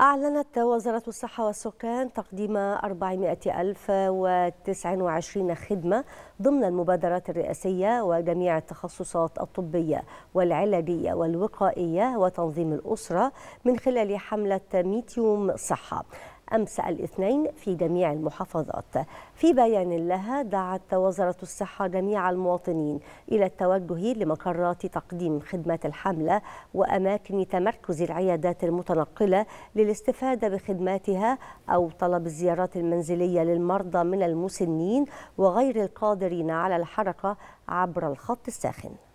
أعلنت وزارة الصحة والسكان تقديم 429 و و29 خدمة ضمن المبادرات الرئاسية وجميع التخصصات الطبية والعلاجية والوقائية وتنظيم الأسرة من خلال حملة ميتيوم يوم صحة أمس الاثنين في جميع المحافظات في بيان لها دعت وزارة الصحة جميع المواطنين إلى التوجه لمقرات تقديم خدمات الحملة وأماكن تمركز العيادات المتنقلة للاستفادة بخدماتها أو طلب الزيارات المنزلية للمرضى من المسنين وغير القادرين على الحركة عبر الخط الساخن